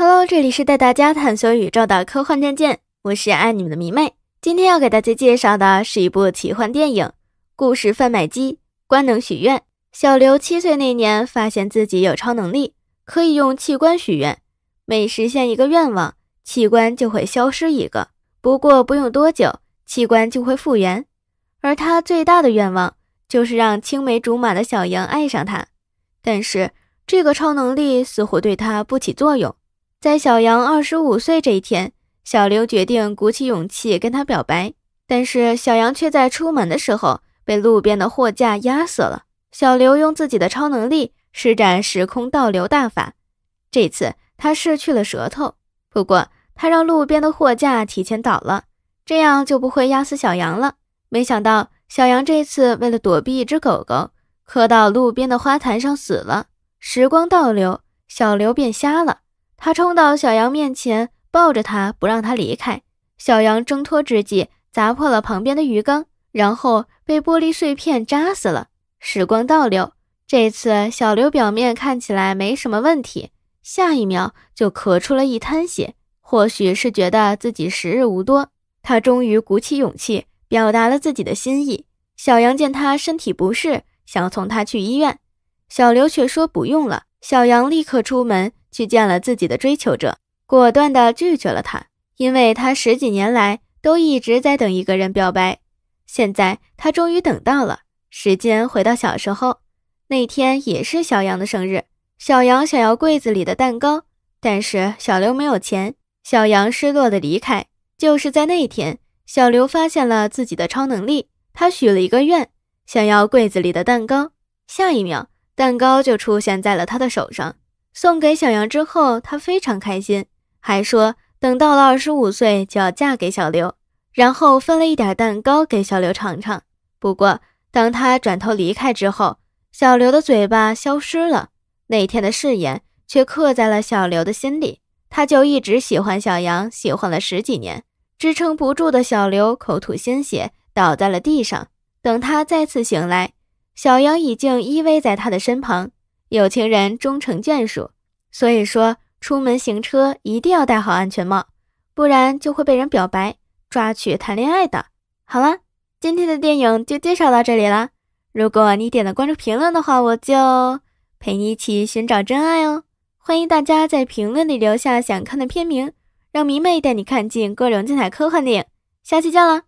Hello，这里是带大家探索宇宙的科幻战舰，我是爱你们的迷妹。今天要给大家介绍的是一部奇幻电影，《故事贩卖机官能许愿》。小刘七岁那年发现自己有超能力，可以用器官许愿，每实现一个愿望，器官就会消失一个。不过不用多久，器官就会复原。而他最大的愿望就是让青梅竹马的小莹爱上他，但是这个超能力似乎对他不起作用。在小杨二十五岁这一天，小刘决定鼓起勇气跟他表白。但是小杨却在出门的时候被路边的货架压死了。小刘用自己的超能力施展时空倒流大法，这次他失去了舌头，不过他让路边的货架提前倒了，这样就不会压死小杨了。没想到小杨这次为了躲避一只狗狗，磕到路边的花坛上死了。时光倒流，小刘变瞎了。他冲到小羊面前，抱着他不让他离开。小羊挣脱之际，砸破了旁边的鱼缸，然后被玻璃碎片扎死了。时光倒流，这次小刘表面看起来没什么问题，下一秒就咳出了一滩血。或许是觉得自己时日无多，他终于鼓起勇气表达了自己的心意。小杨见他身体不适，想送他去医院，小刘却说不用了。小杨立刻出门去见了自己的追求者，果断的拒绝了他，因为他十几年来都一直在等一个人表白，现在他终于等到了。时间回到小时候，那天也是小杨的生日，小杨想要柜子里的蛋糕，但是小刘没有钱，小杨失落的离开。就是在那天，小刘发现了自己的超能力，他许了一个愿，想要柜子里的蛋糕，下一秒。蛋糕就出现在了他的手上，送给小杨之后，他非常开心，还说等到了二十五岁就要嫁给小刘，然后分了一点蛋糕给小刘尝尝。不过，当他转头离开之后，小刘的嘴巴消失了，那天的誓言却刻在了小刘的心里。他就一直喜欢小杨，喜欢了十几年，支撑不住的小刘口吐鲜血，倒在了地上。等他再次醒来。小杨已经依偎在他的身旁，有情人终成眷属。所以说，出门行车一定要戴好安全帽，不然就会被人表白、抓取谈恋爱的。好了，今天的电影就介绍到这里了。如果你点了关注、评论的话，我就陪你一起寻找真爱哦。欢迎大家在评论里留下想看的片名，让迷妹带你看尽各种精彩科幻电影。下期见了。